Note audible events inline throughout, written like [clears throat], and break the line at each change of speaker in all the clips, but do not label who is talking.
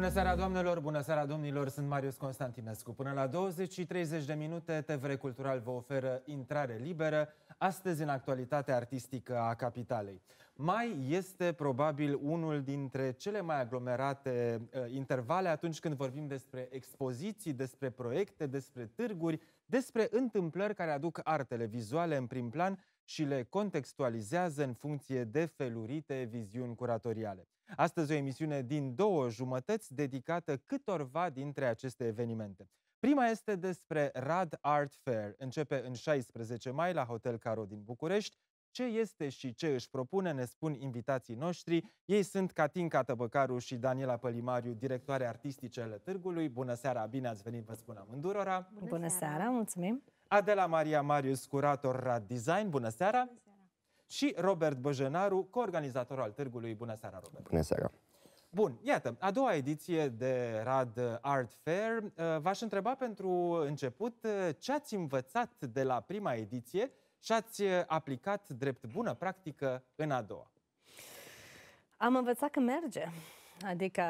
Bună seara, doamnelor! Bună seara, domnilor! Sunt Marius Constantinescu. Până la 20 și 30 de minute, TVR Cultural vă oferă intrare liberă, astăzi în actualitatea artistică a capitalei. Mai este probabil unul dintre cele mai aglomerate uh, intervale atunci când vorbim despre expoziții, despre proiecte, despre târguri, despre întâmplări care aduc artele vizuale în prim plan și le contextualizează în funcție de felurite viziuni curatoriale. Astăzi o emisiune din două jumătăți dedicată câtorva dintre aceste evenimente. Prima este despre Rad Art Fair. Începe în 16 mai la Hotel Caro din București. Ce este și ce își propune, ne spun invitații noștri. Ei sunt Catinca Tăbăcaru și Daniela Pălimariu, directoare artistice ale târgului. Bună seara, bine ați venit, vă spun amândurora. Bună, Bună seara. seara, mulțumim. Adela Maria Marius, curator Rad Design. Bună seara. Bună seara și Robert Băjenaru, coorganizator al târgului. Bună seara, Robert! Bună seara! Bun, iată, a doua ediție de Rad Art Fair. Uh, v-aș întreba pentru început uh, ce ați învățat de la prima ediție și ați uh, aplicat drept bună practică în a doua.
Am învățat că merge. Adică,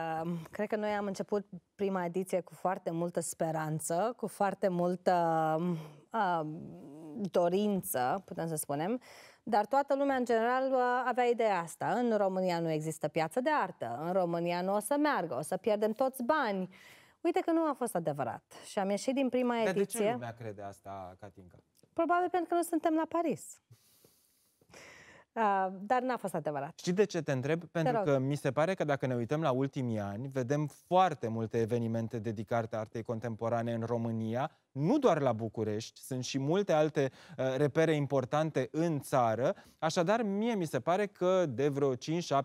cred că noi am început prima ediție cu foarte multă speranță, cu foarte multă uh, dorință, putem să spunem, dar toată lumea în general avea ideea asta. În România nu există piață de artă, în România nu o să meargă, o să pierdem toți bani. Uite că nu a fost adevărat și am ieșit din prima ediție. Dar de ce
lumea crede asta, Catinca?
Probabil pentru că nu suntem la Paris dar n-a fost adevărat.
Știi de ce te întreb? Pentru te că mi se pare că dacă ne uităm la ultimii ani, vedem foarte multe evenimente dedicate artei contemporane în România, nu doar la București, sunt și multe alte uh, repere importante în țară. Așadar, mie mi se pare că de vreo 5-7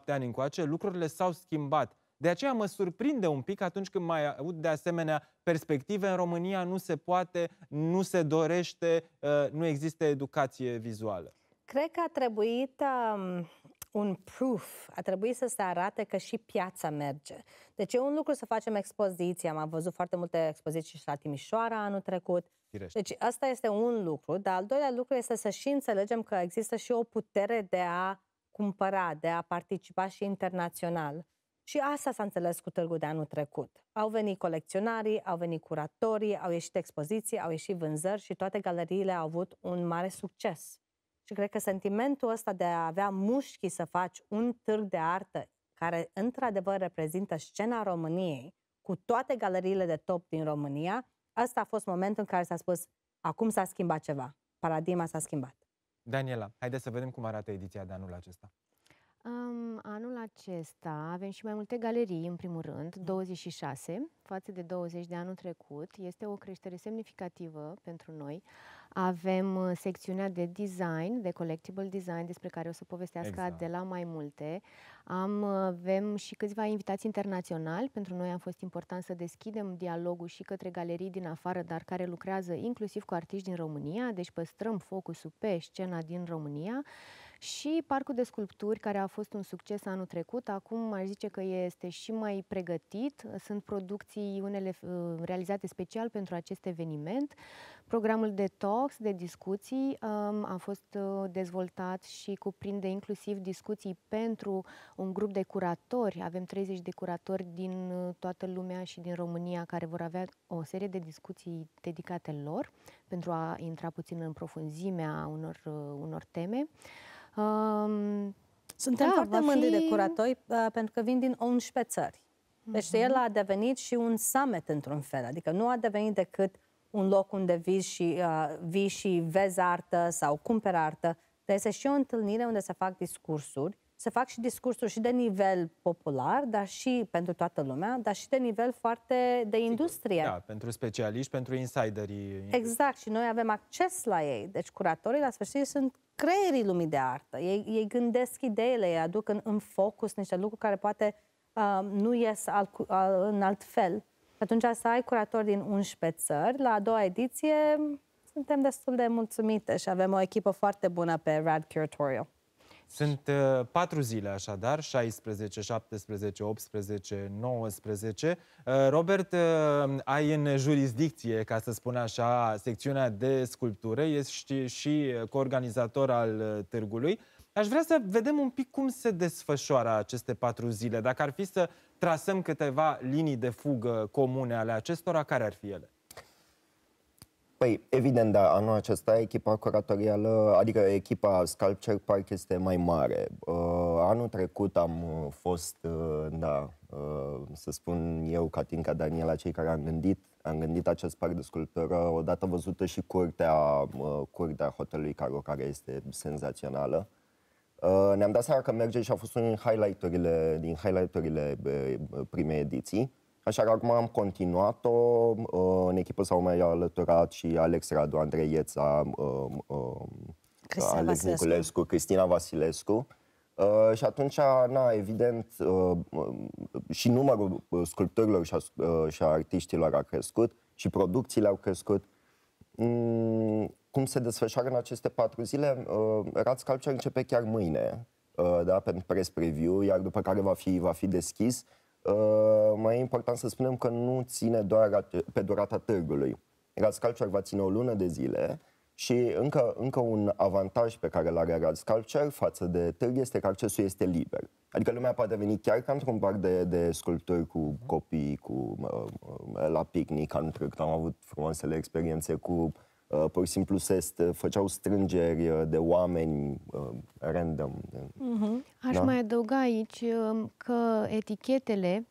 ani încoace lucrurile s-au schimbat. De aceea mă surprinde un pic atunci când mai aud de asemenea perspective în România nu se poate, nu se dorește, uh, nu există educație vizuală.
Cred că a trebuit um, un proof, a trebuit să se arate că și piața merge. Deci e un lucru să facem expoziții, am văzut foarte multe expoziții și la Timișoara anul trecut. Firește. Deci asta este un lucru, dar al doilea lucru este să și înțelegem că există și o putere de a cumpăra, de a participa și internațional. Și asta s-a înțeles cu târgul de anul trecut. Au venit colecționarii, au venit curatorii, au ieșit expoziții, au ieșit vânzări și toate galeriile au avut un mare succes. Și cred că sentimentul ăsta de a avea mușchi să faci un târg de artă care într-adevăr reprezintă scena României cu toate galeriile de top din România, ăsta a fost momentul în care s-a spus acum s-a schimbat ceva, paradigma s-a schimbat.
Daniela, haideți să vedem cum arată ediția de anul acesta.
Um, anul acesta avem și mai
multe galerii, în primul rând, 26 mm. față de 20 de anul trecut. Este o creștere semnificativă pentru noi. Avem uh, secțiunea de design, de collectible design, despre care o să povestească exact. la mai multe. Am, uh, avem și câțiva invitați internaționali. Pentru noi a fost important să deschidem dialogul și către galerii din afară, dar care lucrează inclusiv cu artiști din România, deci păstrăm focusul pe scena din România și Parcul de Sculpturi, care a fost un succes anul trecut, acum aș zice că este și mai pregătit. Sunt producții, unele uh, realizate special pentru acest eveniment. Programul de talks, de discuții, um, a fost uh, dezvoltat și cuprinde inclusiv discuții pentru un grup de curatori. Avem 30 de curatori din uh, toată lumea și din România care vor avea o serie de discuții dedicate lor pentru a intra puțin în profunzimea unor, unor teme.
Um, Suntem da, foarte mândri fi... de curatori uh, pentru că vin din 11 țări. Mhm. Deci uh-huh. el a devenit și un summit într-un fel, adică nu a devenit decât un loc unde vii și, uh, vii și vezi artă sau cumperi artă, dar este și o întâlnire unde se fac discursuri, se fac și discursuri și de nivel popular, dar și pentru toată lumea, dar și de nivel foarte de industrie. Da,
pentru specialiști, pentru insiderii.
Exact, și noi avem acces la ei. Deci curatorii la sfârșit sunt creierii lumii de artă. Ei, ei gândesc ideile, ei aduc în, în focus niște lucruri care poate uh, nu ies al, al, uh, în alt fel. Atunci să ai curatori din 11 țări, la a doua ediție suntem destul de mulțumite și avem o echipă foarte bună pe Rad Curatorial.
Sunt uh, patru zile așadar, 16, 17, 18, 19. Robert, uh, ai în jurisdicție, ca să spun așa, secțiunea de sculptură, ești și coorganizator al uh, târgului. Aș vrea să vedem un pic cum se desfășoară aceste patru zile. Dacă ar fi să trasăm câteva linii de fugă comune ale acestora, care ar fi ele?
Păi, evident, da, anul acesta echipa curatorială, adică echipa Sculpture Park este mai mare. Uh, anul trecut am uh, fost, uh, da, uh, să spun eu, Catinca Daniela, cei care am gândit, am gândit acest parc de sculptură, odată văzută și curtea, uh, curtea hotelului Caro, care este senzațională. Uh, ne-am dat seara că merge și a fost unul din highlight-urile, din highlight-urile uh, primei ediții. Așa că acum am continuat-o, uh, în echipă s-au mai alăturat și Alex Radu, Andrei Ieța, um, um, Cristina Alex Vasilescu. Niculescu, Cristina Vasilescu. Uh, și atunci, na, evident, uh, și numărul sculptorilor și a, artiștilor a crescut și producțiile au crescut. Mm, cum se desfășoară în aceste patru zile? Rats Culture începe chiar mâine, da, pentru press preview, iar după care va fi, va fi deschis. Ă, mai e important să spunem că nu ține doar pe durata târgului. Rascalcer va ține o lună de zile și încă, încă un avantaj pe care îl are Rascalcer față de târg este că accesul este liber. Adică lumea poate veni chiar ca într-un parc de, de sculpturi cu copii, cu, la picnic, anul trecut am avut frumoasele experiențe cu Uh, pur și simplu se făceau strângeri uh, de oameni uh, random.
Uh-huh. Aș da? mai adăuga aici um, că etichetele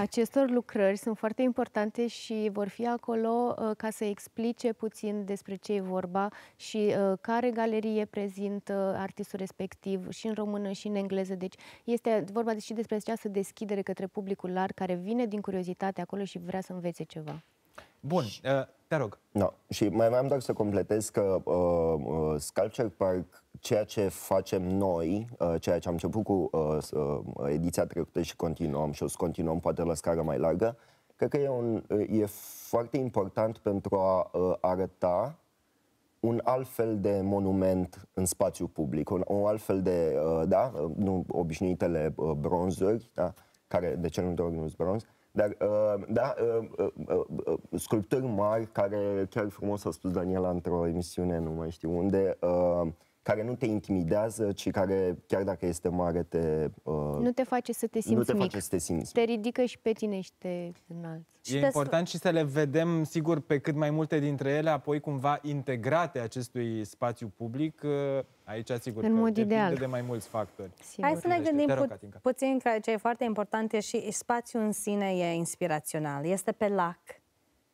acestor lucrări sunt foarte importante și vor fi acolo uh, ca să explice puțin despre ce e vorba și uh, care galerie prezintă artistul respectiv și în română și în engleză. Deci este vorba și despre această deschidere către publicul larg care vine din curiozitate acolo și vrea să învețe ceva.
Bun, uh, te
rog. No. Da, și mai v-am doar să completez că uh, uh, Sculpture Park, ceea ce facem noi, uh, ceea ce am început cu uh, uh, ediția trecută și continuăm și o să continuăm poate la scară mai largă, cred că e, un, uh, e foarte important pentru a uh, arăta un alt fel de monument în spațiu public, un, un alt fel de, uh, da, nu obișnuitele uh, bronzuri, da, care de ce nu de ori nu bronz, uh, dar, uh, da, uh, uh, sculptori mari care, chiar frumos a spus Daniela într-o emisiune, nu mai știu unde, care nu te intimidează, ci care, chiar dacă este mare, te... Uh, nu
te face să te simți nu te mic. Face să te, simți. te ridică și pe tine și te înalți. E și important
și să le vedem, sigur, pe cât mai
multe dintre ele, apoi cumva integrate acestui spațiu public. Uh, aici, sigur, în că mod ideal. de mai mulți factori. Sigur. Hai să ne gândim pu-
puțin, că ce e foarte important e și spațiul în sine e inspirațional. Este pe lac,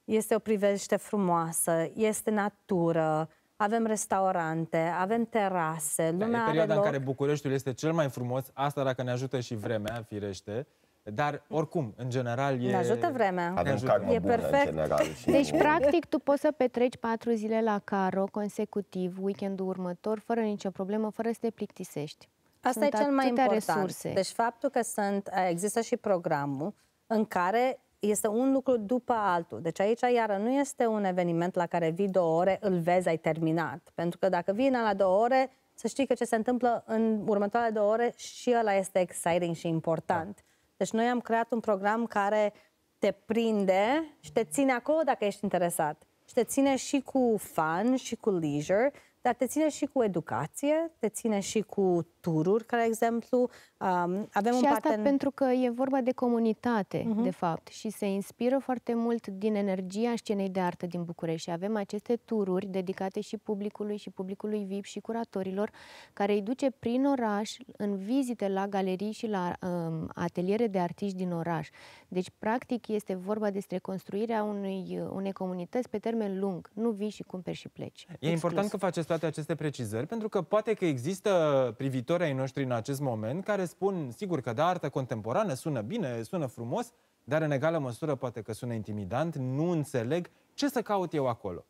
este o privește frumoasă, este natură, avem restaurante, avem terase, lumea da, e perioada are loc. în care
Bucureștiul este cel mai frumos, asta dacă ne ajută și vremea, firește, dar oricum, în general, e... Ne ajută vremea. Avem ajută. E bună, perfect. În general, și deci, bun. practic,
tu poți să petreci patru zile la Caro consecutiv, weekendul următor, fără nicio problemă, fără să te plictisești. Asta sunt e cel mai important. Resurse. Deci
faptul că sunt, există și programul în care este un lucru după altul. Deci aici, iară, nu este un eveniment la care vii două ore, îl vezi, ai terminat. Pentru că dacă vii la două ore, să știi că ce se întâmplă în următoarele două ore și ăla este exciting și important. Da. Deci noi am creat un program care te prinde și te ține acolo dacă ești interesat. Și te ține și cu fun și cu leisure dar te ține și cu educație, te ține și cu tururi, ca exemplu. Um, avem și un asta parten... pentru
că e vorba de comunitate, uh-huh. de fapt, și se inspiră foarte mult din energia scenei de artă din București. Și avem aceste tururi dedicate și publicului, și publicului VIP, și curatorilor, care îi duce prin oraș, în vizite la galerii și la um, ateliere de artiști din oraș. Deci, practic, este vorba despre construirea unui, unei comunități pe termen lung. Nu vii și cumperi și pleci. E Exclus. important că
faceți toate aceste precizări, pentru că poate că există privitori ai noștri în acest moment care spun, sigur că da, artă contemporană sună bine, sună frumos, dar în egală măsură poate că sună intimidant, nu înțeleg ce să caut eu
acolo.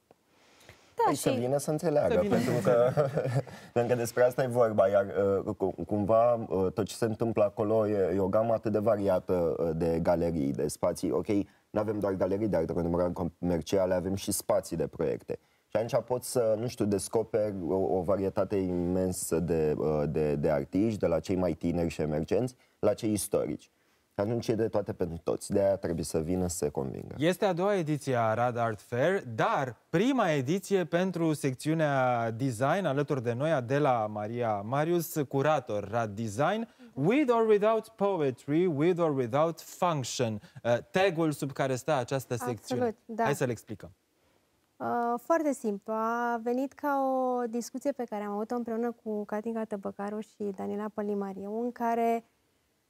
Da, păi și... să vină să înțeleagă, să vină pentru să că, [laughs] pentru că despre asta e vorba, iar uh, cumva uh, tot ce se întâmplă acolo e, e o gamă atât de variată uh, de galerii, de spații, ok, nu avem doar galerii de artă contemporană comerciale, avem și spații de proiecte. Și atunci poți să, nu știu, descoperi o, o varietate imensă de, uh, de, de artiști, de la cei mai tineri și emergenți, la cei istorici. Atunci e de toate pentru toți, de aia trebuie să vină să se convingă.
Este a doua ediție a Rad Art Fair, dar prima ediție pentru secțiunea design alături de noi, Adela Maria Marius, curator Rad Design, With or Without Poetry, With or Without Function, uh, tagul sub care stă această secțiune. Absolut, da. Hai să-l explicăm.
Uh, foarte simplu. A venit ca o discuție pe care am avut-o împreună cu Catinca Tăbăcaru și Daniela Pălimariu, în care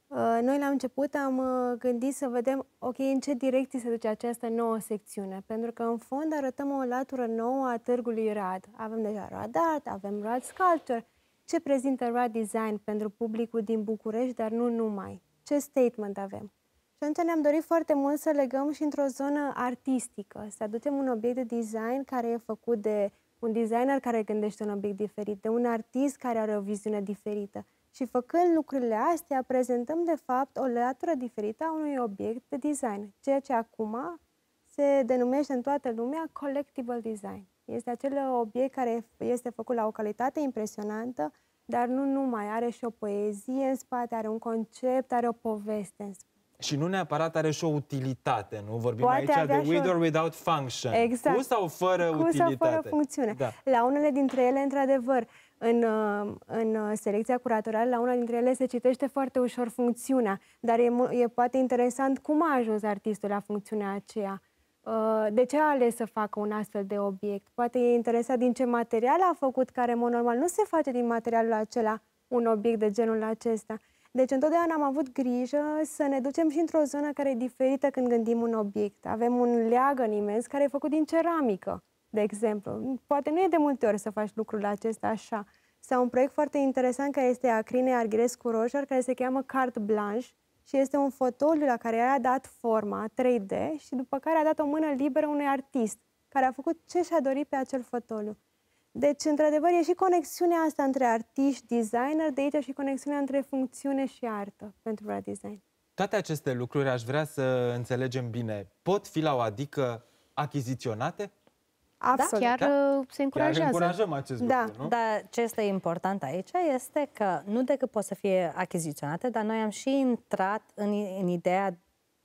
uh, noi la început am uh, gândit să vedem, ok, în ce direcție se duce această nouă secțiune, pentru că în fond arătăm o latură nouă a târgului RAD. Avem deja RAD Art, avem RAD Sculpture, ce prezintă RAD Design pentru publicul din București, dar nu numai. Ce statement avem? Și atunci ne-am dorit foarte mult să legăm și într-o zonă artistică, să aducem un obiect de design care e făcut de un designer care gândește un obiect diferit, de un artist care are o viziune diferită. Și făcând lucrurile astea, prezentăm de fapt o latură diferită a unui obiect de design, ceea ce acum se denumește în toată lumea collectible design. Este acel obiect care este făcut la o calitate impresionantă, dar nu numai, are și o poezie în spate, are un concept, are o poveste în spate.
Și nu neapărat are și o utilitate, nu? Vorbim Poate aici de with or without function. Exact. Cu sau fără cu utilitate. Cu sau fără funcțiune. Da.
La unele dintre ele, într-adevăr, în, uh, în uh, selecția curatorială, la una dintre ele se citește foarte ușor funcțiunea, dar e, e poate interesant cum a ajuns artistul la funcțiunea aceea. Uh, de ce a ales să facă un astfel de obiect? Poate e interesat din ce material a făcut, care, în mod normal, nu se face din materialul acela un obiect de genul acesta. Deci întotdeauna am avut grijă să ne ducem și într-o zonă care e diferită când gândim un obiect. Avem un leagă imens care e făcut din ceramică, de exemplu. Poate nu e de multe ori să faci lucrul acesta așa. Sau un proiect foarte interesant care este Acrine Arghirescu Roșar, care se cheamă Carte Blanche și este un fotoliu la care a dat forma 3D și după care a dat o mână liberă unui artist care a făcut ce și-a dorit pe acel fotoliu. Deci, într-adevăr, e și conexiunea asta între artiști, designer, de aici și conexiunea între funcțiune și artă pentru brand design.
Toate aceste lucruri, aș vrea să înțelegem bine, pot fi la o adică achiziționate?
Absolut. Da, chiar da? Uh, se încurajează. Chiar încurajăm acest da. lucru, nu? Dar ce este important aici este că nu decât pot să fie achiziționate, dar noi am și intrat în, în ideea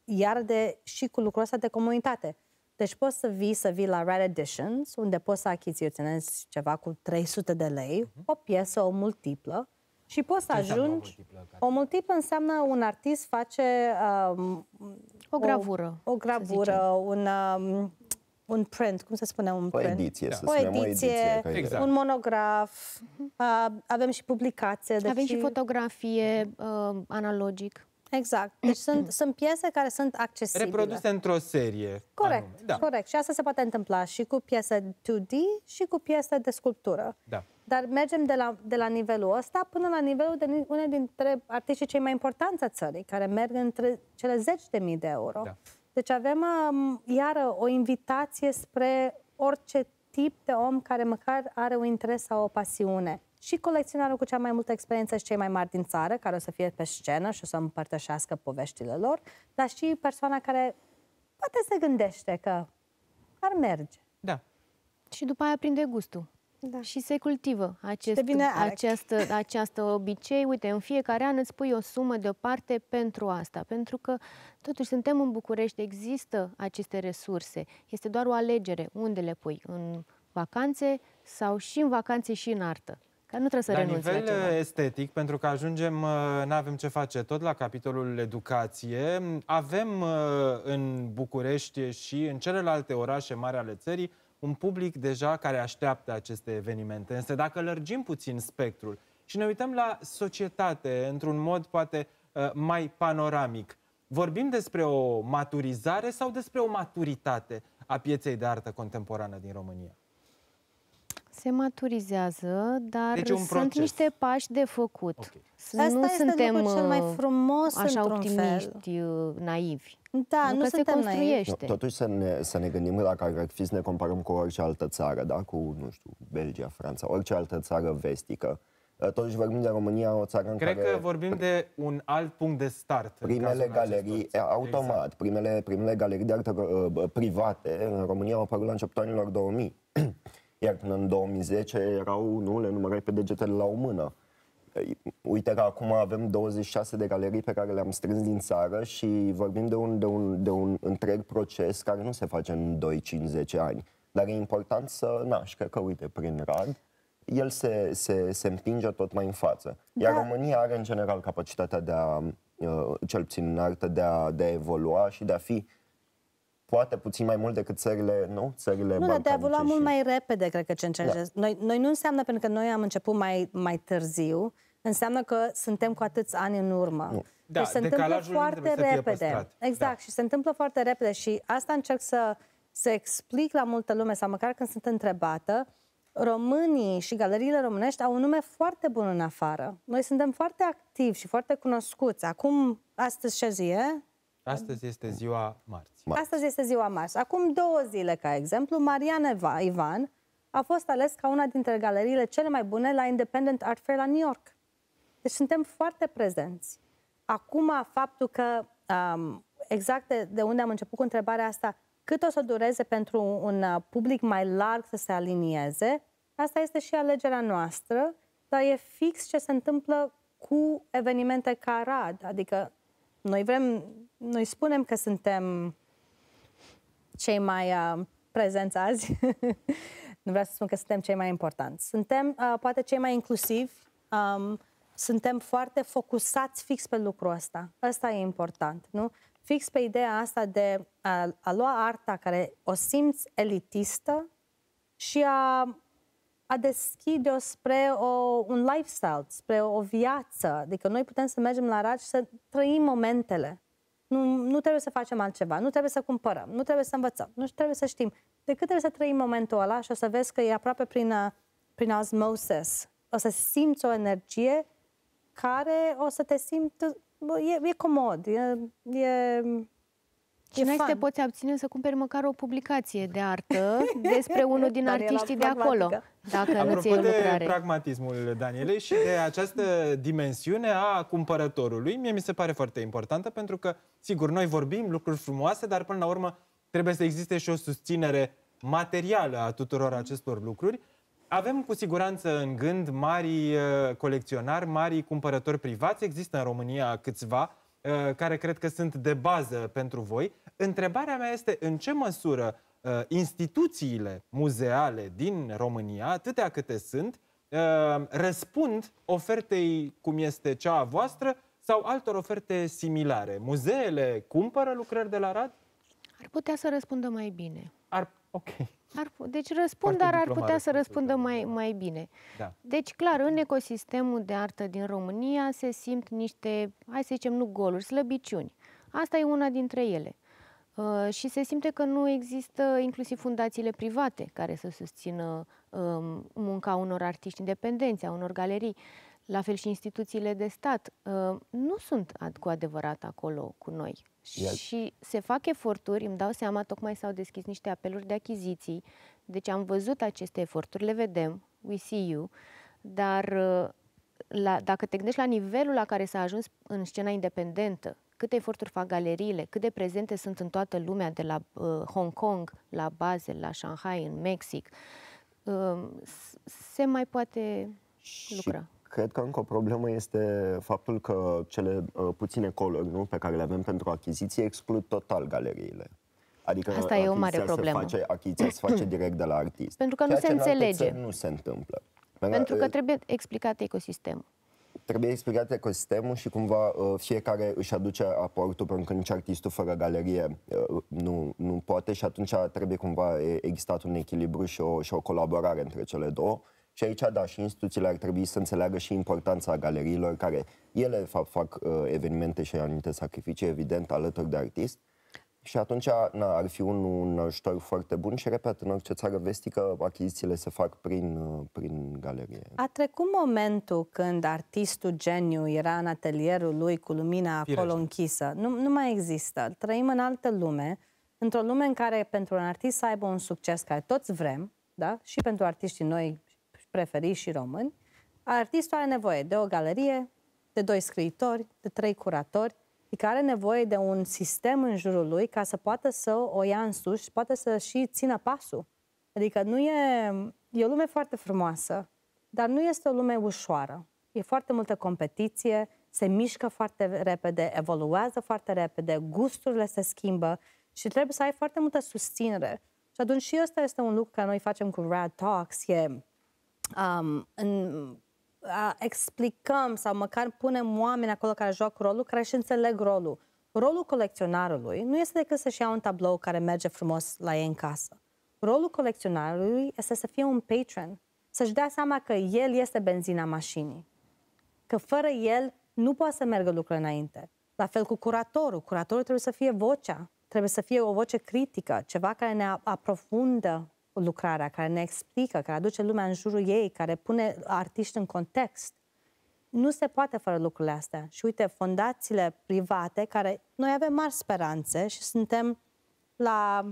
iar de și cu lucrul ăsta de comunitate. Deci poți să vii să vii la Red Editions, unde poți să achiziționezi ceva cu 300 de lei, uh-huh. o piesă, o multiplă, și poți să ajungi... O multiplă? o multiplă înseamnă un artist face... Um, o gravură. O, o gravură, un... Um, un print, cum se spune un print? O ediție, da. să o ediție, o ediție exact. exact. un monograf, uh, avem și publicație. Avem deci... și fotografie mhm. uh, analogic. Exact. Deci sunt, [clears throat] sunt piese care sunt accesibile. Reproduse
într-o serie. Corect, da. corect.
Și asta se poate întâmpla și cu piese 2D și cu piese de sculptură. Da. Dar mergem de la, de la nivelul ăsta până la nivelul de unei dintre artiștii cei mai importanți a țării, care merg între cele zeci de mii de euro. Da. Deci avem um, iară o invitație spre orice tip de om care măcar are un interes sau o pasiune și colecționarul cu cea mai multă experiență și cei mai mari din țară, care o să fie pe scenă și o să împărtășească poveștile lor, dar și persoana care poate se gândește că ar merge. Da. Și după aia prinde gustul. Da. Și se cultivă acest, bine această,
această obicei. Uite, în fiecare an îți pui o sumă deoparte pentru asta, pentru că totuși suntem în București, există aceste resurse. Este doar o alegere unde le pui, în vacanțe sau și în vacanțe și în artă. Dar nu trebuie să la renunți nivel la
uh, estetic, pentru că ajungem, uh, nu avem ce face tot la capitolul educație, avem uh, în București și în celelalte orașe mari ale țării un public deja care așteaptă aceste evenimente. Însă dacă lărgim puțin spectrul și ne uităm la societate într-un mod poate mai panoramic, vorbim despre o maturizare sau despre o maturitate a pieței de artă contemporană din România?
Se maturizează, dar deci sunt proces. niște pași de făcut. Okay. Asta nu este suntem cel mai uh, frumos așa optimiști, fel. Uh, naivi. Da, nu, nu se construiește. Nu,
totuși să ne, să ne gândim dacă ar fi să ne comparăm cu orice altă țară, da? cu, nu știu, Belgia, Franța, orice altă țară vestică, uh, Totuși vorbim de România, o țară în Cred care... Cred că
vorbim de un alt punct de start. Primele galerii,
automat, exact. primele, primele galerii de artă private în România au apărut la începutul anilor 2000. [clears throat] Iar până în 2010 erau, nu, le numărai pe degetele la o mână. Uite că acum avem 26 de galerii pe care le-am strâns din țară și vorbim de un, de un, de un întreg proces care nu se face în 2, 5, 10 ani. Dar e important să, na, și cred că, uite, prin rad, el se, se, se împinge tot mai în față. Iar da. România are, în general, capacitatea de a, uh, cel puțin în artă, de a, de a evolua și de a fi poate puțin mai mult decât țările, nu? Țările nu, dar de evolua și... mult
mai repede, cred că ce încerce. Da. Noi, noi nu înseamnă pentru că noi am început mai, mai târziu, înseamnă că suntem cu atâți ani în urmă. Nu. Deci da, deci se întâmplă foarte repede. Da. Exact, da. și se întâmplă foarte repede și asta încerc să, să explic la multă lume sau măcar când sunt întrebată, românii și galeriile românești au un nume foarte bun în afară. Noi suntem foarte activi și foarte cunoscuți. Acum, astăzi ce zi e?
Astăzi este ziua marți. marți.
Astăzi este ziua marți. Acum două zile, ca exemplu, Mariana Ivan a fost ales ca una dintre galeriile cele mai bune la Independent Art Fair la New York. Deci suntem foarte prezenți. Acum, faptul că, um, exact de, de unde am început cu întrebarea asta, cât o să dureze pentru un uh, public mai larg să se alinieze, asta este și alegerea noastră, dar e fix ce se întâmplă cu evenimente ca RAD, adică noi vrem, noi spunem că suntem cei mai uh, prezenți azi. [laughs] nu vreau să spun că suntem cei mai importanți. Suntem uh, poate cei mai inclusivi, um, suntem foarte focusați fix pe lucrul ăsta. Ăsta e important, nu? Fix pe ideea asta de a, a lua arta care o simți elitistă și a a deschide-o spre o, un lifestyle, spre o viață. Adică noi putem să mergem la rad și să trăim momentele. Nu, nu trebuie să facem altceva, nu trebuie să cumpărăm, nu trebuie să învățăm, nu trebuie să știm. Decât trebuie să trăim momentul ăla și o să vezi că e aproape prin, prin osmosis. O să simți o energie care o să te simți... E, e comod, e, e și n-ai să te poți abține să cumperi măcar o publicație de artă [laughs] despre
unul din artiștii de acolo. Dacă Apropo nu de
pragmatismul Danielei și de această dimensiune a cumpărătorului, mie mi se pare foarte importantă pentru că, sigur, noi vorbim lucruri frumoase, dar până la urmă trebuie să existe și o susținere materială a tuturor acestor lucruri. Avem cu siguranță în gând mari uh, colecționari, mari cumpărători privați, există în România câțiva, Uh, care cred că sunt de bază pentru voi. Întrebarea mea este în ce măsură uh, instituțiile muzeale din România, atâtea câte sunt, uh, răspund ofertei cum este cea a voastră sau altor oferte similare. Muzeele cumpără lucrări de la Rad?
Ar putea să răspundă mai bine.
Ar... Ok.
Ar, deci răspund, Foarte dar ar putea să răspundă mai, mai bine. Da. Deci, clar, în ecosistemul de artă din România se simt niște, hai să zicem, nu goluri, slăbiciuni. Asta e una dintre ele. Uh, și se simte că nu există inclusiv fundațiile private care să susțină uh, munca unor artiști independenți, a unor galerii. Uh, la fel și instituțiile de stat uh, nu sunt cu adevărat acolo cu noi. Iar... Și se fac eforturi, îmi dau seama, tocmai s-au deschis niște apeluri de achiziții, deci am văzut aceste eforturi, le vedem, we see you, dar uh, la, dacă te gândești la nivelul la care s-a ajuns în scena independentă, câte eforturi fac galeriile, cât de prezente sunt în toată lumea, de la uh, Hong Kong, la Basel, la Shanghai, în Mexic, uh, se mai poate lucra.
Și Cred că încă o problemă este faptul că cele uh, puține coluri nu, pe care le avem pentru achiziție exclud total galeriile. Adică Asta e o mare problemă. Se face, achiziția se face [clears throat] direct de la artist. Pentru că Ceea nu se înțelege. Nu se întâmplă. Pentru că uh,
trebuie explicat ecosistemul
trebuie explicat ecosistemul și cumva uh, fiecare își aduce aportul pentru că nici artistul fără galerie uh, nu, nu poate și atunci trebuie cumva existat un echilibru și o, și o colaborare între cele două. Și aici, da, și instituțiile ar trebui să înțeleagă și importanța galeriilor, care ele, fac, fac uh, evenimente și anumite sacrificii, evident, alături de artist. Și atunci na, ar fi un, un ajutor foarte bun și, repet, în orice țară vestică, achizițiile se fac prin, uh, prin galerie.
A trecut momentul când artistul geniu era în atelierul lui cu lumina Firește. acolo închisă. Nu, nu mai există. Trăim în altă lume, într-o lume în care pentru un artist să aibă un succes care toți vrem, da? și pentru artiștii noi preferi și români, artistul are nevoie de o galerie, de doi scriitori, de trei curatori, adică are nevoie de un sistem în jurul lui ca să poată să o ia în sus și poate să și țină pasul. Adică nu e... E o lume foarte frumoasă, dar nu este o lume ușoară. E foarte multă competiție, se mișcă foarte repede, evoluează foarte repede, gusturile se schimbă și trebuie să ai foarte multă susținere. Și atunci și ăsta este un lucru care noi facem cu Rad Talks, e um, în, a, explicăm sau măcar punem oameni acolo care joacă rolul, care și înțeleg rolul. Rolul colecționarului nu este decât să-și ia un tablou care merge frumos la ei în casă. Rolul colecționarului este să fie un patron, să-și dea seama că el este benzina mașinii, că fără el nu poate să meargă lucrurile înainte. La fel cu curatorul. Curatorul trebuie să fie vocea, trebuie să fie o voce critică, ceva care ne aprofundă lucrarea, care ne explică, care aduce lumea în jurul ei, care pune artiști în context. Nu se poate fără lucrurile astea. Și uite, fondațiile private, care noi avem mari speranțe și suntem la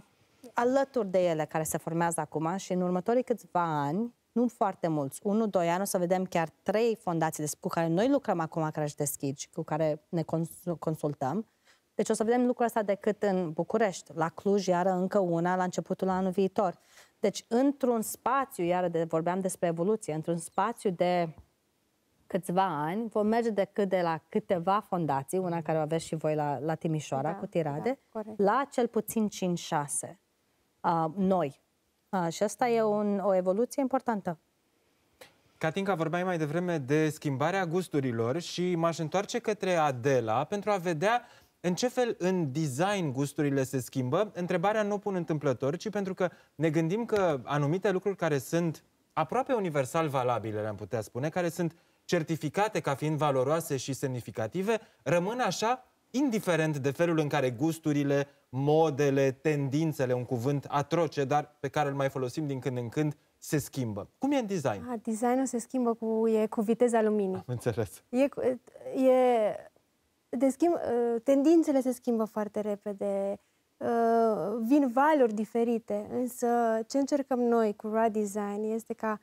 alături de ele care se formează acum și în următorii câțiva ani, nu foarte mulți, unul, doi ani, o să vedem chiar trei fondații cu care noi lucrăm acum, care își deschid și cu care ne consultăm, deci o să vedem lucrul ăsta decât în București, la Cluj, iară încă una, la începutul anului viitor. Deci, într-un spațiu, iară de, vorbeam despre evoluție, într-un spațiu de câțiva ani, vom merge decât de la câteva fondații, una care o aveți și voi la, la Timișoara, da, cu tirade, da, la cel puțin 5-6 uh, noi. Uh, și asta e un, o evoluție importantă.
Catinca, vorbeai mai devreme de schimbarea gusturilor și m-aș întoarce către Adela pentru a vedea în ce fel în design gusturile se schimbă? Întrebarea nu o pun întâmplător, ci pentru că ne gândim că anumite lucruri care sunt aproape universal valabile, le-am putea spune, care sunt certificate ca fiind valoroase și semnificative, rămân așa indiferent de felul în care gusturile, modele, tendințele, un cuvânt atroce, dar pe care îl mai folosim din când în când, se schimbă. Cum e în design?
A, ah, designul se schimbă cu, e cu viteza luminii. Am înțeles. E, e de schimb, ă, tendințele se schimbă foarte repede, ă, vin valori diferite, însă ce încercăm noi cu Raw Design este ca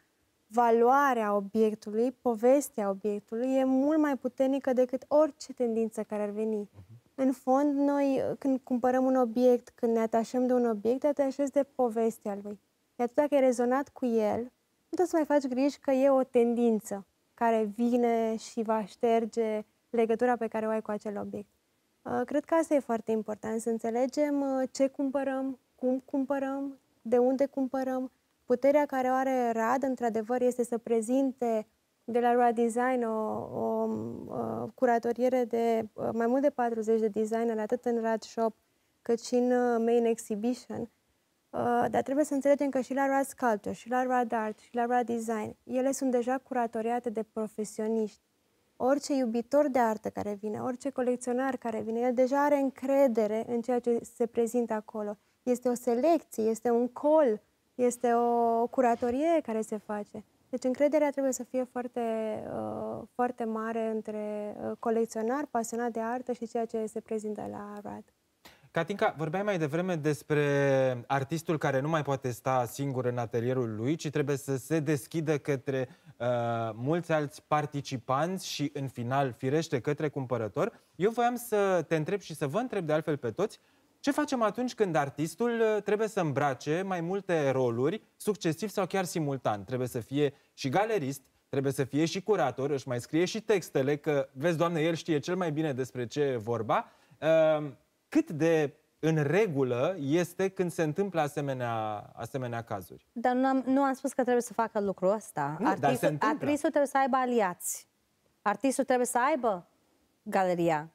valoarea obiectului, povestea obiectului e mult mai puternică decât orice tendință care ar veni. Mhm. În fond, noi ă, când cumpărăm un obiect, când ne atașăm de un obiect, te atașezi de povestea lui. Iar dacă e rezonat cu el, nu trebuie să mai faci griji că e o tendință care vine și va șterge legătura pe care o ai cu acel obiect. Uh, cred că asta e foarte important, să înțelegem uh, ce cumpărăm, cum cumpărăm, de unde cumpărăm. Puterea care o are Rad, într-adevăr, este să prezinte de la Rad Design o, o, uh, curatoriere de mai mult de 40 de design, atât în Rad Shop cât și în Main Exhibition. Dar trebuie să înțelegem că și la Rad Sculpture, și la Rad Art, și la Rad Design, ele sunt deja curatoriate de profesioniști orice iubitor de artă care vine, orice colecționar care vine, el deja are încredere în ceea ce se prezintă acolo. Este o selecție, este un col, este o curatorie care se face. Deci încrederea trebuie să fie foarte, uh, foarte mare între uh, colecționar, pasionat de artă și ceea ce se prezintă la RAD.
Catinca, vorbeai mai devreme despre artistul care nu mai poate sta singur în atelierul lui, ci trebuie să se deschidă către uh, mulți alți participanți și, în final, firește, către cumpărător. Eu voiam să te întreb și să vă întreb de altfel pe toți, ce facem atunci când artistul uh, trebuie să îmbrace mai multe roluri, succesiv sau chiar simultan? Trebuie să fie și galerist, trebuie să fie și curator, își mai scrie și textele, că, vezi, doamne, el știe cel mai bine despre ce e vorba. Uh, cât de în regulă este când se întâmplă asemenea, asemenea cazuri.
Dar nu am, nu am spus că trebuie să facă lucrul ăsta. artistul, artistul trebuie să aibă aliați. Artistul trebuie să aibă galeria,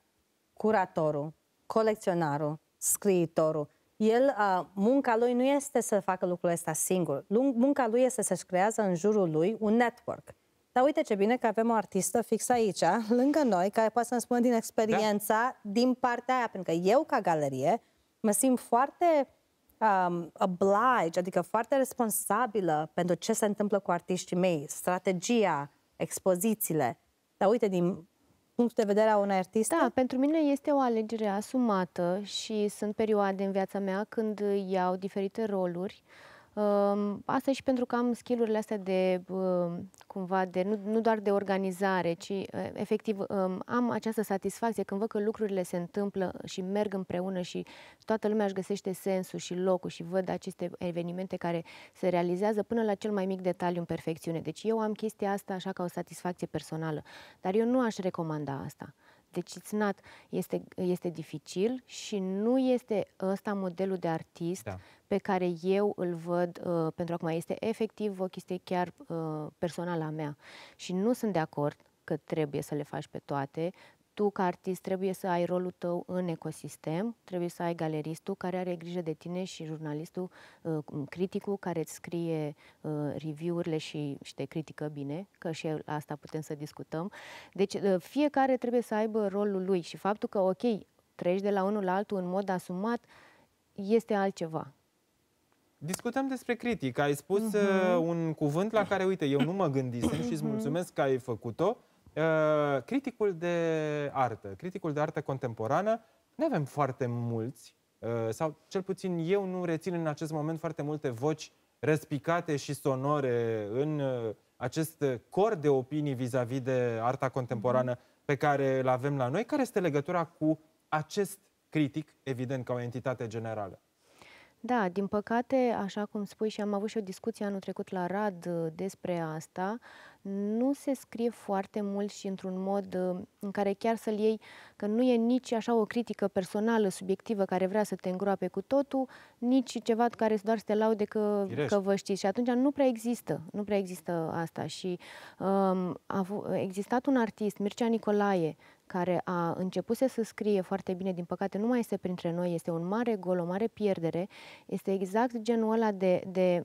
curatorul, colecționarul, scriitorul. El, uh, munca lui nu este să facă lucrul ăsta singur. Munca lui este să-și creează în jurul lui un network. Dar uite ce bine că avem o artistă fix aici, [laughs] lângă noi, care poate să-mi spună din experiența, da. din partea aia, pentru că eu, ca galerie, mă simt foarte um, obliged, adică foarte responsabilă pentru ce se întâmplă cu artiștii mei, strategia, expozițiile. Dar uite, din punctul de vedere a unei artiste? Da, pentru mine este o alegere asumată și
sunt perioade în viața mea când iau diferite roluri. Uh, Asta și pentru că am skillurile astea de um, cumva de nu, nu doar de organizare, ci uh, efectiv um, am această satisfacție când văd că lucrurile se întâmplă și merg împreună și toată lumea își găsește sensul și locul și văd aceste evenimente care se realizează până la cel mai mic detaliu în perfecțiune. Deci eu am chestia asta așa ca o satisfacție personală, dar eu nu aș recomanda asta. Deci este, este dificil și nu este ăsta modelul de artist da. pe care eu îl văd, uh, pentru acum este efectiv o chestie chiar uh, personală a mea. Și nu sunt de acord că trebuie să le faci pe toate, tu, ca artist, trebuie să ai rolul tău în ecosistem, trebuie să ai galeristul care are grijă de tine și jurnalistul, uh, criticul care îți scrie uh, review-urile și, și te critică bine, că și asta putem să discutăm. Deci uh, fiecare trebuie să aibă rolul lui și faptul că, ok, treci de la unul la altul în mod asumat, este altceva.
Discutăm despre critic. Ai spus uh-huh. un cuvânt la care, uite, eu nu mă gândisem și îți mulțumesc că ai făcut-o. Eh, criticul de artă, criticul de artă contemporană, nu avem foarte mulți, eh, sau cel puțin eu nu rețin în acest moment foarte multe voci răspicate și sonore în eh, acest cor de opinii vis-a-vis de arta contemporană mhm. pe care îl avem la noi. Care este legătura cu acest critic, evident, ca o entitate generală?
Da, din păcate, așa cum spui și am avut și o discuție anul trecut la Rad uh, despre asta, nu se scrie foarte mult și într-un mod uh, în care chiar să-l iei, că nu e nici așa o critică personală, subiectivă, care vrea să te îngroape cu totul, nici ceva care doar să te laude că, că vă știți. Și atunci nu prea există, nu prea există asta. Și um, a existat un artist, Mircea Nicolae, care a început să scrie foarte bine, din păcate nu mai este printre noi, este un mare gol, o mare pierdere, este exact genul ăla de, de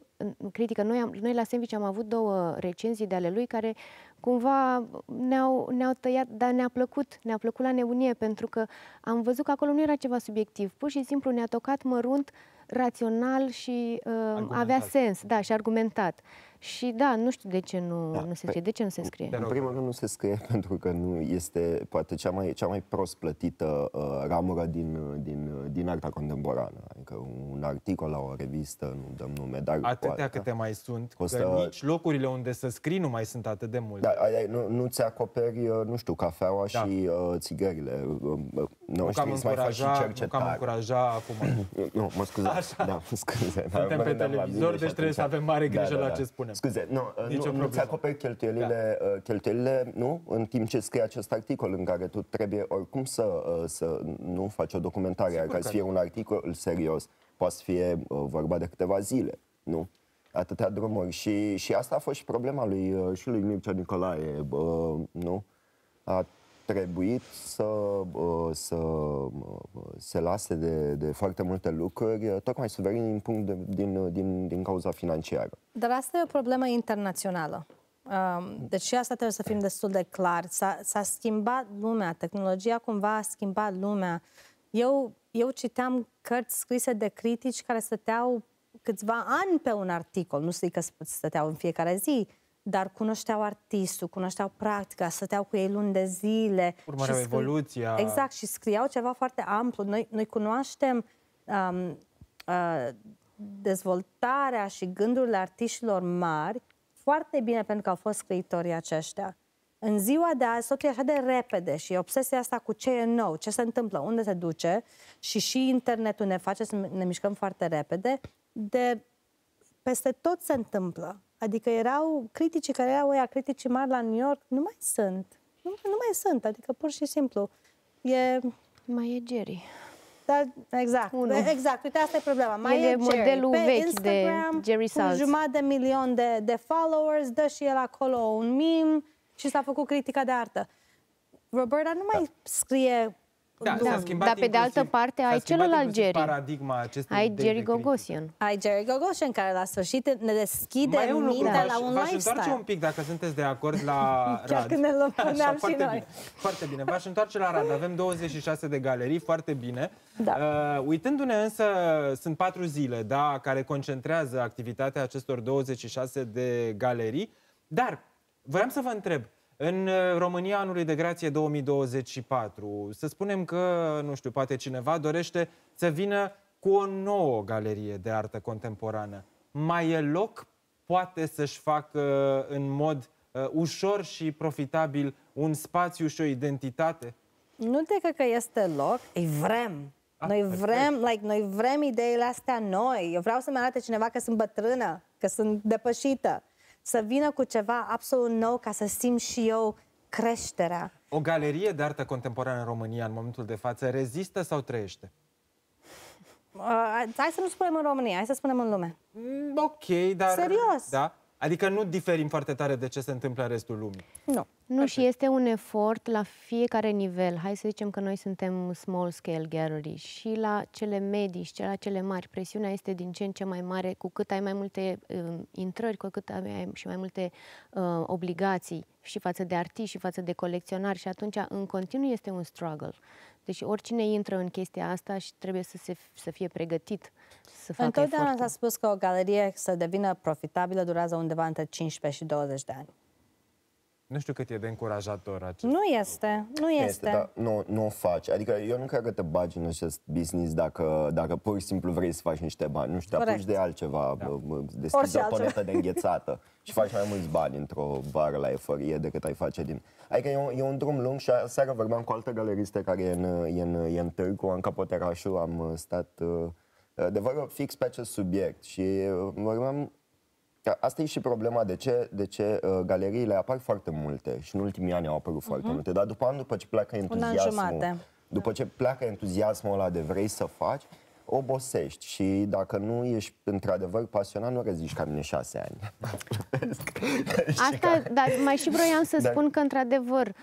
critică. Noi, am, noi la Sandwich am avut două recenzii de ale lui care cumva ne-au, ne-au tăiat, dar ne-a plăcut, ne-a plăcut la nebunie, pentru că am văzut că acolo nu era ceva subiectiv, pur și simplu ne-a tocat mărunt, rațional și uh, avea sens, da, și argumentat. Uh, și da, nu știu de ce nu, da, nu se păi, scrie. De ce nu se scrie?
În primul rând nu se scrie [laughs] pentru că nu este poate cea mai, cea mai prost plătită uh, ramură din, din, din arta contemporană. Adică un articol la o revistă, nu dăm nume, dar... Atâtea poate, câte
mai sunt,
costă... că nici
locurile unde să scrii nu mai sunt atât de multe.
Da, nu, nu ți acoperi, uh, nu știu, cafeaua da. și uh, țigările. Uh, uh, nu, nu cam încuraja, și Nu cam încuraja acum. [coughs] nu, mă scuzați. Da, scuze. Suntem pe televizor, deci trebuie să avem mare da, grijă da, da, la ce spune spunem. Scuze, nu, uh, Nicio nu, nu-ți acoperi cheltuielile, da. Uh, cheltuielile, nu? În timp ce scrie acest articol în care tu trebuie oricum să, uh, să nu faci o documentare, Sigur care să fie da. un articol serios, poate să fie vorba de câteva zile, nu? Atâtea drumuri. Și, și asta a fost și problema lui, și lui Mircea Nicolae, nu? A trebuit să, să se lase de, de foarte multe lucruri, uh, tocmai suverin din, punct de, din, uh, din, din cauza financiară. Dar
asta e o problemă internațională. Um, deci și asta trebuie să fim destul de clar. S-a schimbat lumea, tehnologia cumva a schimbat lumea. Eu, eu citeam cărți scrise de critici care stăteau câțiva ani pe un articol, nu știu că stăteau în fiecare zi, dar cunoșteau artistul, cunoșteau practica, stăteau cu ei luni de zile. Urmăreau scri... evoluția. Exact, și scriau ceva foarte amplu. Noi, noi cunoaștem um, uh, dezvoltarea și gândurile artiștilor mari foarte bine pentru că au fost scriitorii aceștia. În ziua de azi, totul e așa de repede și obsesia asta cu ce e nou, ce se întâmplă, unde se duce și și internetul ne face să ne mișcăm foarte repede, de peste tot se întâmplă. Adică erau critici care erau ăia critici mari la New York, nu mai sunt. Nu, nu mai sunt, adică pur și simplu. E... Mai e Jerry. Da, exact. Unu. Exact, uite, asta e problema. Mai el e, Jerry. modelul Pe vechi Instagram, de Jerry Salz. jumătate de milion de, de followers, dă și el acolo un meme și s-a făcut critica de artă. Roberta nu mai da. scrie da, da. Dar pe de altă parte ai celălalt Jerry. paradigma Ai Jerry Gogosian. Ai Jerry Gogosian care la sfârșit ne deschide Mai un mintea da. la un lifestyle. V-aș întoarce un
pic dacă sunteți de acord la [laughs] Rad. Chiar când ne
Așa, și foarte noi. Bine.
Foarte bine. V-aș întoarce la Rad. Avem 26 de galerii, foarte bine. Da. Uh, uitându-ne însă, sunt patru zile da, care concentrează activitatea acestor 26 de galerii. Dar vreau să vă întreb, în uh, România anului de grație 2024, să spunem că, nu știu, poate cineva dorește să vină cu o nouă galerie de artă contemporană. Mai e loc? Poate să-și facă uh, în mod uh, ușor și profitabil un spațiu și o identitate?
Nu te cred că este loc, îi vrem. Ah, noi vrem, like, noi vrem ideile astea noi. Eu vreau să-mi arate cineva că sunt bătrână, că sunt depășită, să vină cu ceva absolut nou ca să simt și eu creșterea.
O galerie de artă contemporană în România, în momentul de față, rezistă sau trăiește?
Uh, hai să nu spunem în România, hai să spunem în lume. Mm, ok,
dar... Serios? Da. Adică nu diferim foarte tare de ce se întâmplă în restul lumii.
Nu. Nu, Așa. și este un efort
la fiecare nivel. Hai să zicem că noi suntem small-scale gallery și la cele medii și la cele mari. Presiunea este din ce în ce mai mare cu cât ai mai multe um, intrări, cu cât ai și mai multe uh, obligații și față de artiști și față de colecționari și atunci în continuu este un struggle. Deci oricine intră în chestia asta și trebuie să, se,
să fie pregătit să facă Întotdeauna s-a spus că o galerie să devină profitabilă durează undeva între 15 și 20 de ani.
Nu știu cât e de încurajator
acest
Nu este, nu este. este dar
nu, nu o faci. Adică eu nu cred că te bagi în acest business dacă, dacă pur și simplu vrei să faci niște bani. Nu știu, te apuci de altceva, da. deschizi o paletă de înghețată [laughs] și faci mai mulți bani într-o bară la eforie decât ai face din... Adică e un, e un drum lung și seara vorbeam cu altă galeristă care e în, e în, e în târgu, cu Anca am stat uh, de vorbă fix pe acest subiect și uh, vorbeam Asta e și problema de ce, de ce uh, galeriile apar foarte multe și în ultimii ani au apărut uh-huh. foarte mhm. multe, dar după an, după ce pleacă entuziasmul, după ce pleacă entuziasmul ăla de vrei să faci, obosești și dacă nu ești într-adevăr pasionat, nu reziști ca mine șase ani. [laughs] Asta, dar mai și vroiam să dar... spun
că, într-adevăr,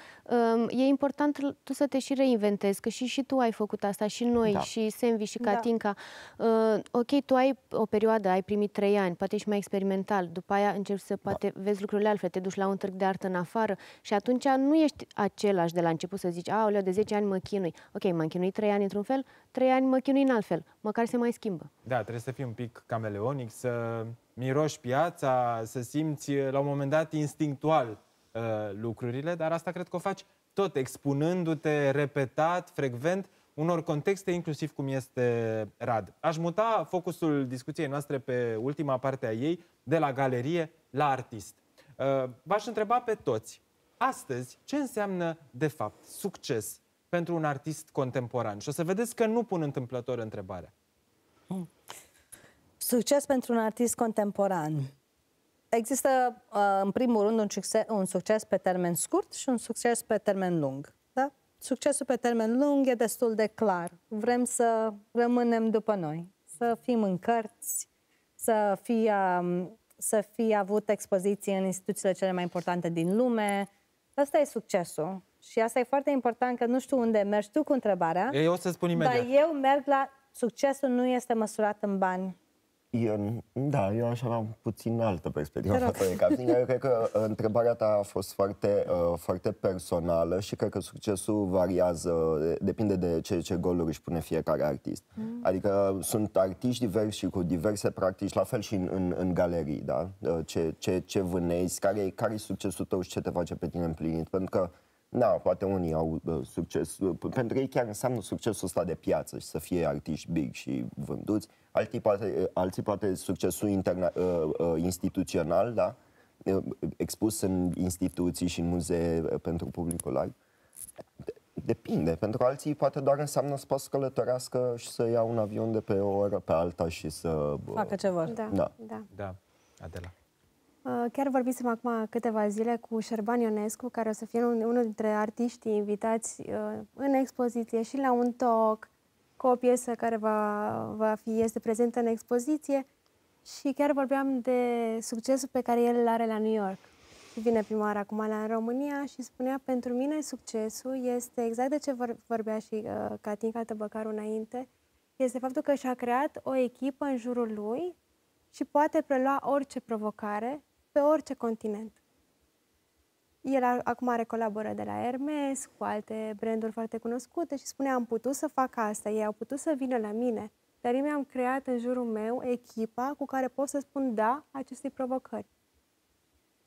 um, e important tu să te și reinventezi, că și, și tu ai făcut asta, și noi, da. și Senvi, și Catinca. Da. Uh, ok, tu ai o perioadă, ai primit trei ani, poate ești mai experimental, după aia începi să da. poate da. vezi lucrurile altfel, te duci la un târg de artă în afară și atunci nu ești același de la început să zici, a, de 10 ani mă chinui. Ok, m-am chinuit trei ani într-un fel, trei ani mă chinui în alt fel măcar se mai schimbă.
Da, trebuie să fii un pic cameleonic, să miroși piața, să simți uh, la un moment dat instinctual uh, lucrurile, dar asta cred că o faci tot expunându-te repetat, frecvent, unor contexte, inclusiv cum este Rad. Aș muta focusul discuției noastre pe ultima parte a ei, de la galerie la artist. Uh, V-aș întreba pe toți, astăzi, ce înseamnă, de fapt, succes pentru un artist contemporan? Și o să vedeți că nu pun întâmplător întrebarea. Mm.
Succes pentru un artist contemporan. Există, uh, în primul rând, un succes, un succes pe termen scurt și un succes pe termen lung. Da? Succesul pe termen lung e destul de clar. Vrem să rămânem după noi, să fim în cărți, să fie, um, să fie avut expoziții în instituțiile cele mai importante din lume. Asta e succesul. Și asta e foarte important, că nu știu unde mergi tu cu întrebarea.
Eu o să spun imediat. Dar
eu merg la succesul nu este măsurat în bani.
Eu, da, eu așa am puțin altă perspectivă față de casting. Eu cred că uh, întrebarea ta a fost foarte, uh, foarte personală și cred că succesul variază, depinde de ce, ce goluri își pune fiecare artist. Mm. Adică sunt artiști diversi și cu diverse practici, la fel și în, în, în galerii, da? Uh, ce, ce, ce vânezi, care, care e succesul tău și ce te face pe tine împlinit. Pentru că Na, da, poate unii au uh, succes. Pentru ei chiar înseamnă succesul ăsta de piață și să fie artiști big și vânduți. Alții poate, alții poate succesul interna, uh, uh, instituțional, da? Uh, expus în instituții și în muzee ă, pentru publicul larg. Depinde. Pentru alții poate doar înseamnă să poți să călătorească și să ia un avion de pe o oră pe alta și să... Uh, Facă ce vor. Da, da. da. da. Adela.
Uh, chiar vorbisem acum câteva zile cu Șerban Ionescu, care o să fie unul dintre artiștii invitați uh, în expoziție și la un talk cu o piesă care va, va fi, este prezentă în expoziție și chiar vorbeam de succesul pe care el îl are la New York. Vine oară acum la România și spunea, pentru mine succesul este exact de ce vor, vorbea și uh, Catinca Tăbăcaru înainte, este faptul că și-a creat o echipă în jurul lui și poate prelua orice provocare pe orice continent. El acum are colaboră de la Hermes cu alte branduri foarte cunoscute și spune am putut să fac asta, ei au putut să vină la mine, dar eu mi-am creat în jurul meu echipa cu care pot să spun da acestei provocări.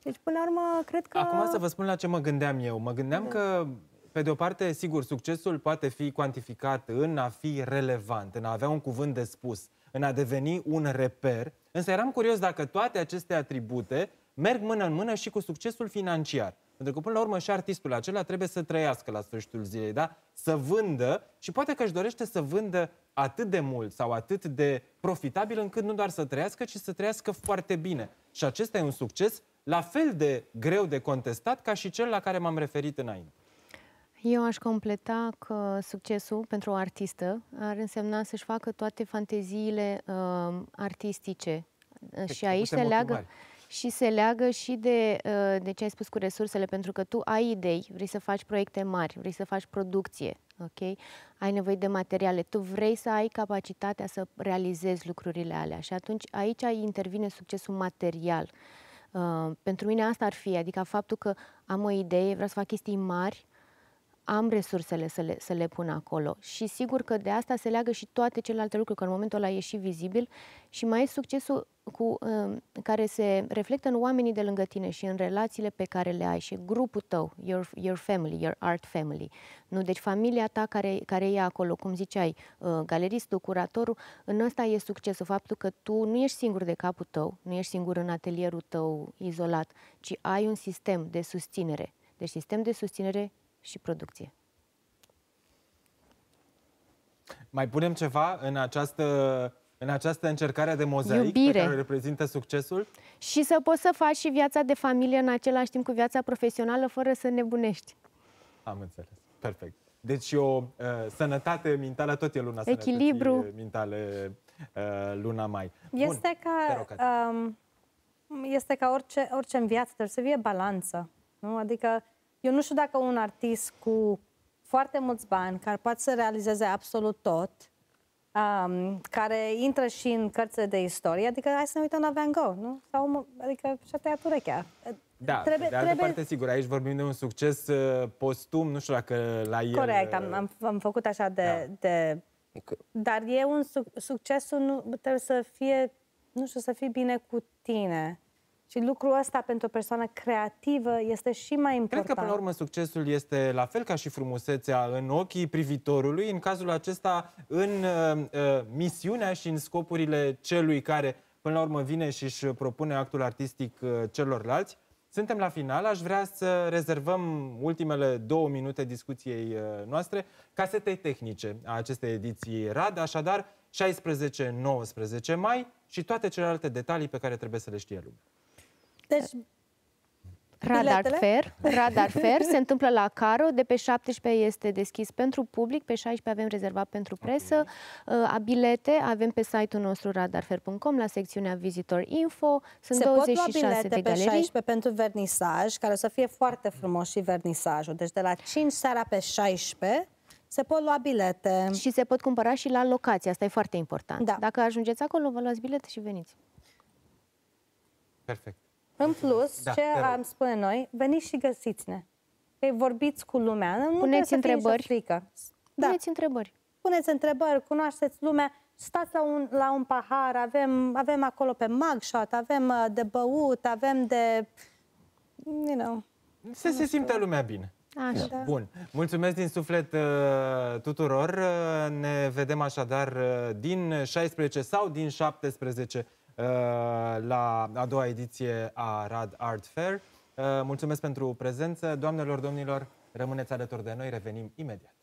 Deci, până la urmă, cred că... Acum să vă
spun la ce mă gândeam eu. Mă gândeam da. că, pe de o parte, sigur, succesul poate fi cuantificat în a fi relevant, în a avea un cuvânt de spus în a deveni un reper, însă eram curios dacă toate aceste atribute merg mână în mână și cu succesul financiar. Pentru că, până la urmă, și artistul acela trebuie să trăiască la sfârșitul zilei, da? Să vândă și poate că își dorește să vândă atât de mult sau atât de profitabil încât nu doar să trăiască, ci să trăiască foarte bine. Și acesta e un succes la fel de greu de contestat ca și cel la care m-am referit înainte.
Eu aș completa că succesul pentru o artistă ar însemna să-și facă toate fanteziile uh, artistice. Pe păi, și aici se motivare. leagă și se leagă și de, uh, de ce ai spus cu resursele, pentru că tu ai idei, vrei să faci proiecte mari, vrei să faci producție, ok? Ai nevoie de materiale, tu vrei să ai capacitatea să realizezi lucrurile alea și atunci aici intervine succesul material. Uh, pentru mine asta ar fi, adică faptul că am o idee, vreau să fac chestii mari, am resursele să le, să le pun acolo. Și sigur că de asta se leagă și toate celelalte lucruri, că în momentul ăla e și vizibil și mai e succesul cu, um, care se reflectă în oamenii de lângă tine și în relațiile pe care le ai și grupul tău, your, your family, your art family. Nu? Deci familia ta care, care e acolo, cum ziceai, uh, galeristul, curatorul, în asta e succesul, faptul că tu nu ești singur de capul tău, nu ești singur în atelierul tău izolat, ci ai un sistem de susținere. Deci sistem de susținere și producție.
Mai punem ceva în această, în această încercare de mozaic Iubire. pe care reprezintă succesul?
Și să poți să faci și viața de familie în același timp cu viața profesională fără să nebunești.
Am înțeles. Perfect. Deci o uh, sănătate mentală, tot e luna Echilibru. Uh, mentale uh, luna mai. Este
Bun, ca um, este ca orice, orice în viață, trebuie să fie balanță. Nu? Adică eu nu știu dacă un artist cu foarte mulți bani, care poate să realizeze absolut tot, um, care intră și în cărțile de istorie, adică hai să ne uităm la Van Gogh, nu? Sau, adică și-a tăiat urechea.
Da, trebuie, de altă trebuie... parte, sigur, aici vorbim de un succes uh, postum, nu știu dacă la el... Corect, am, uh, am,
am făcut așa de... Da. de... Dar e un succes, trebuie să fie, nu știu, să fii bine cu tine. Și lucrul ăsta pentru o persoană creativă este și mai important. Cred că, până la urmă,
succesul este la fel ca și frumusețea în ochii privitorului, în cazul acesta, în uh, uh, misiunea și în scopurile celui care, până la urmă, vine și își propune actul artistic uh, celorlalți. Suntem la final, aș vrea să rezervăm ultimele două minute discuției uh, noastre casetei tehnice a acestei ediții RAD, așadar 16-19 mai și toate celelalte detalii pe care trebuie să le știe lumea.
Deci,
Radar fer, Radar fer, se întâmplă la Caro, de pe 17 este deschis pentru public, pe 16 avem rezervat pentru presă. Okay. Uh, a bilete avem pe site-ul nostru radarfer.com la secțiunea Visitor Info. Sunt se 26 pot lua bilete de galerii. pe 16
pentru vernisaj, care o să fie foarte frumos și vernisajul. Deci de la 5 seara pe 16 se pot lua bilete. Și se pot cumpăra și la locație, asta e foarte important. Da. Dacă ajungeți acolo, vă luați bilete și veniți. Perfect. În plus, da, ce am spune noi, veniți și găsiți-ne. Ei, vorbiți cu lumea. Nu Puneți întrebări. Frică. Da. Puneți întrebări. Puneți întrebări, cunoașteți lumea, stați la un, la un pahar, avem, avem acolo pe mugshot, avem uh, de băut, avem de... You know.
Se, se simte lumea bine. Așa. Da. Bun. Mulțumesc din suflet uh, tuturor. Uh, ne vedem așadar uh, din 16 sau din 17 Uh, la a doua ediție a Rad Art Fair. Uh, mulțumesc pentru prezență. Doamnelor, domnilor, rămâneți alături de noi, revenim imediat.